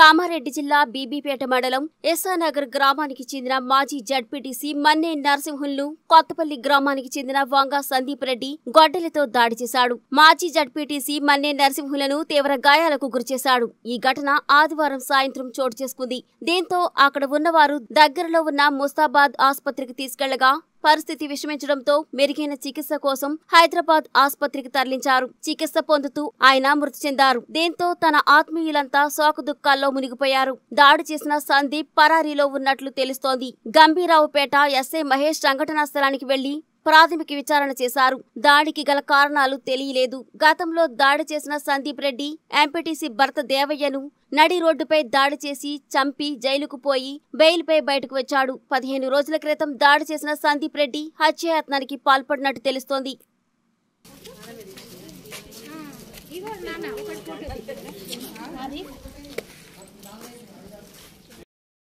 కామారెడ్డి జిల్లా బీబీపేట మండలం ఎస్ఆర్నగర్ గ్రామానికి చెందిన మాజీ జడ్పీటీసీ మన్నే నరసింహుల్ను కొత్తపల్లి గ్రామానికి చెందిన వంగ సందీప్ రెడ్డి గొడ్డలతో దాడి చేశాడు మాజీ జడ్పీటీసీ మన్నే నరసింహులను తీవ్ర గాయాలకు గురిచేశాడు ఈ ఘటన ఆదివారం సాయంత్రం చోటు చేసుకుంది దీంతో అక్కడ ఉన్నవారు దగ్గరలో ఉన్న ముస్తాబాద్ ఆసుపత్రికి తీసుకెళ్లగా పరిస్థితి విషమించడంతో మెరుగైన చికిత్స కోసం హైదరాబాద్ ఆసుపత్రికి తరలించారు చికిత్స పొందుతూ ఆయన మృతి చెందారు దీంతో తన ఆత్మీయులంతా శోక దుఃఖాల్లో మునిగిపోయారు దాడి చేసిన సందీప్ పరారీలో ఉన్నట్లు తెలుస్తోంది గంభీరావుపేట ఎస్ఐ మహేష్ సంఘటనా స్థలానికి వెళ్లి ప్రాథమిక విచారణ చేశారు దాడికి గల కారణాలు తెలియలేదు గతంలో దాడి చేసిన సందీప్ రెడ్డి ఎంపీటీసీ భర్త దేవయ్యను నడి రోడ్డుపై దాడి చేసి చంపి జైలుకు పోయి బెయిల్పై బయటకు వచ్చాడు పదిహేను రోజుల క్రితం దాడి చేసిన సందీప్ రెడ్డి హత్యాయత్నానికి పాల్పడినట్టు తెలుస్తోంది